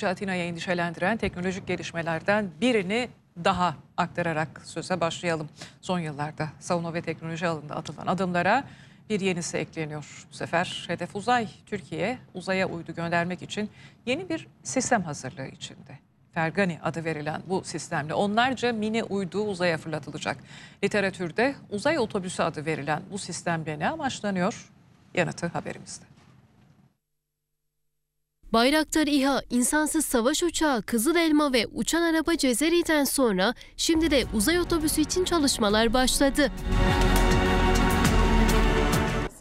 Atina'ya endişelendiren teknolojik gelişmelerden birini daha aktararak söze başlayalım. Son yıllarda savunma ve teknoloji alanında atılan adımlara bir yenisi ekleniyor. Bu sefer hedef uzay. Türkiye uzaya uydu göndermek için yeni bir sistem hazırlığı içinde. Fergani adı verilen bu sistemle onlarca mini uydu uzaya fırlatılacak. Literatürde uzay otobüsü adı verilen bu sistemle ne amaçlanıyor? Yanıtı haberimizde. Bayraktar İHA, insansız savaş uçağı, kızıl elma ve uçan araba Cezeri'den sonra şimdi de uzay otobüsü için çalışmalar başladı.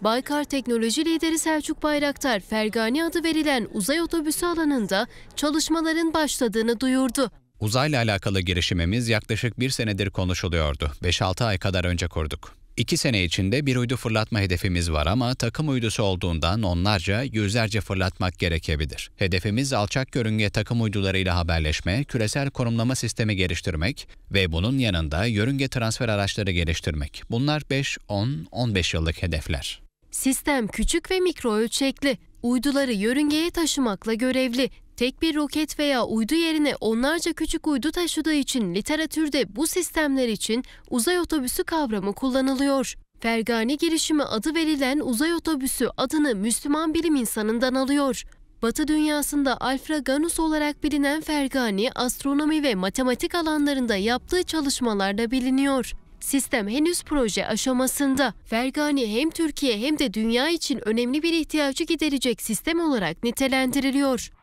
Baykar Teknoloji Lideri Selçuk Bayraktar, Fergani adı verilen uzay otobüsü alanında çalışmaların başladığını duyurdu. Uzayla alakalı girişimimiz yaklaşık bir senedir konuşuluyordu. 5-6 ay kadar önce kurduk. İki sene içinde bir uydu fırlatma hedefimiz var ama takım uydusu olduğundan onlarca, yüzlerce fırlatmak gerekebilir. Hedefimiz alçak yörünge takım uydularıyla haberleşme, küresel konumlama sistemi geliştirmek ve bunun yanında yörünge transfer araçları geliştirmek. Bunlar 5, 10, 15 yıllık hedefler. Sistem küçük ve mikro ölçekli. Uyduları yörüngeye taşımakla görevli. Tek bir roket veya uydu yerine onlarca küçük uydu taşıdığı için literatürde bu sistemler için uzay otobüsü kavramı kullanılıyor. Fergani girişimi adı verilen uzay otobüsü adını Müslüman bilim insanından alıyor. Batı dünyasında Alfraganus olarak bilinen Fergani, astronomi ve matematik alanlarında yaptığı çalışmalarda biliniyor. Sistem henüz proje aşamasında. Fergani hem Türkiye hem de dünya için önemli bir ihtiyacı giderecek sistem olarak nitelendiriliyor.